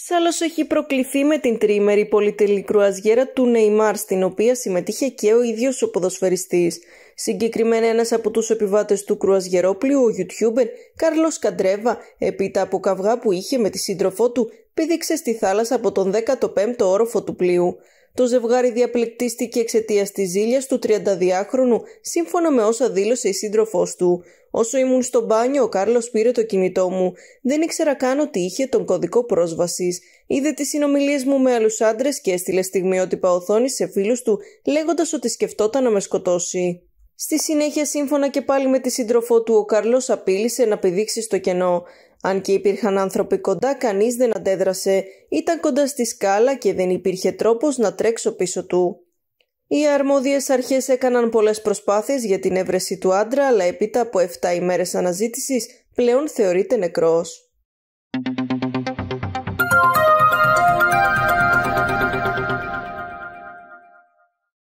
Σάλλος έχει προκληθεί με την τρίμερη πολυτελή κρουαζιέρα του Νεϊμάρ, στην οποία συμμετείχε και ο ίδιος ο ποδοσφαιριστής. Συγκεκριμένα ένας από τους επιβάτες του κρουαζιερόπλου, ο YouTuber Κάρλος Καντρέβα, επίτα από καυγά που είχε με τη σύντροφό του, πήδηξε στη θάλασσα από τον 15ο όροφο του πλοίου. Το ζευγάρι διαπληκτίστηκε εξαιτίας της ζήλιας του 32χρονου, σύμφωνα με όσα δήλωσε η σύντροφός του. Όσο ήμουν στο μπάνιο, ο Κάρλος πήρε το κινητό μου. Δεν ήξερα καν ότι είχε τον κωδικό πρόσβασης. Είδε τις συνομιλίες μου με άλλους άντρες και έστειλε στιγμιότυπα οθόνης σε φίλους του, λέγοντας ότι σκεφτόταν να με σκοτώσει. Στη συνέχεια, σύμφωνα και πάλι με τη σύντροφό του, ο Κάρλος απείλησε να πηδήξει στο κενό. Αν και υπήρχαν άνθρωποι κοντά, κανείς δεν αντέδρασε. Ήταν κοντά στη σκάλα και δεν υπήρχε τρόπος να τρέξω πίσω του. Οι αρμόδιες αρχές έκαναν πολλές προσπάθειες για την έβρεση του άντρα, αλλά έπειτα από 7 ημέρες αναζήτησης πλέον θεωρείται νεκρός.